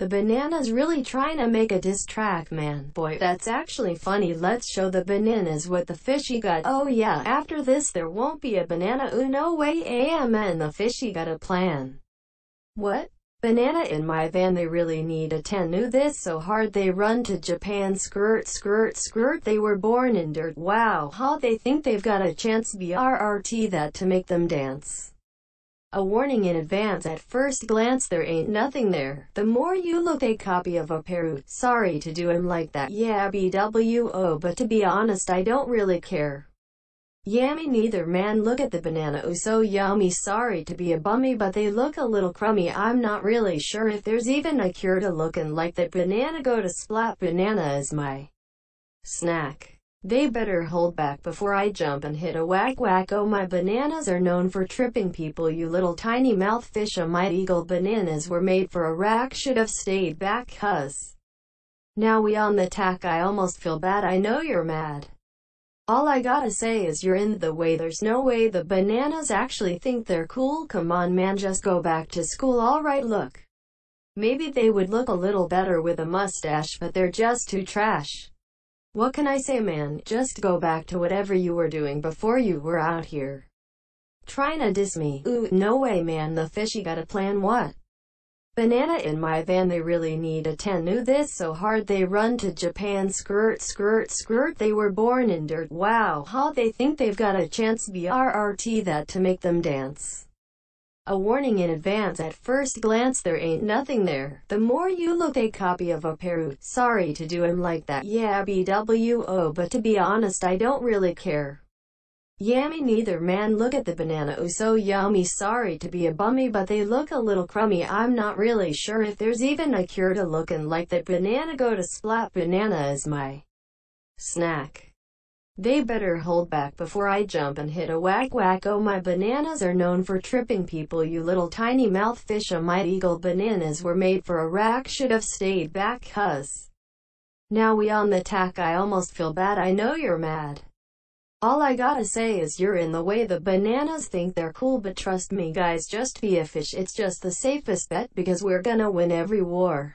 The banana's really trying to make a diss track, man. Boy, that's actually funny. Let's show the bananas what the fishy got. Oh yeah, after this there won't be a banana. Oh no way, AMN the fishy got a plan. What? Banana in my van they really need a 10 knew this so hard they run to Japan skirt skirt skirt they were born in dirt wow how they think they've got a chance brrt that to make them dance. A warning in advance at first glance there ain't nothing there. The more you look a copy of a Peru. sorry to do him like that, yeah BWO but to be honest I don't really care. Yummy neither man look at the banana oh so yummy sorry to be a bummy but they look a little crummy I'm not really sure if there's even a cure to looking like that banana go to splat banana is my snack. They better hold back before I jump and hit a whack whack oh my bananas are known for tripping people you little tiny mouth fish oh my eagle bananas were made for a rack should have stayed back cuz. Now we on the tack I almost feel bad I know you're mad. All I gotta say is you're in the way there's no way the bananas actually think they're cool come on man just go back to school alright look. Maybe they would look a little better with a mustache but they're just too trash. What can I say man, just go back to whatever you were doing before you were out here. Trying to diss me. Ooh, no way man the fishy got a plan what? Banana in my van they really need a 10 new this so hard they run to Japan skirt skirt skirt they were born in dirt wow how they think they've got a chance brrt that to make them dance a warning in advance. At first glance there ain't nothing there. The more you look a copy of a Peru. Sorry to do him like that. Yeah BWO but to be honest I don't really care. Yummy neither man look at the banana oh so yummy sorry to be a bummy but they look a little crummy I'm not really sure if there's even a cure to looking like that banana go to splat banana is my snack. They better hold back before I jump and hit a whack whack oh my bananas are known for tripping people you little tiny mouth fish oh my eagle bananas were made for a rack should have stayed back cuz. Now we on the tack I almost feel bad I know you're mad. All I gotta say is you're in the way the bananas think they're cool but trust me guys just be a fish it's just the safest bet because we're gonna win every war.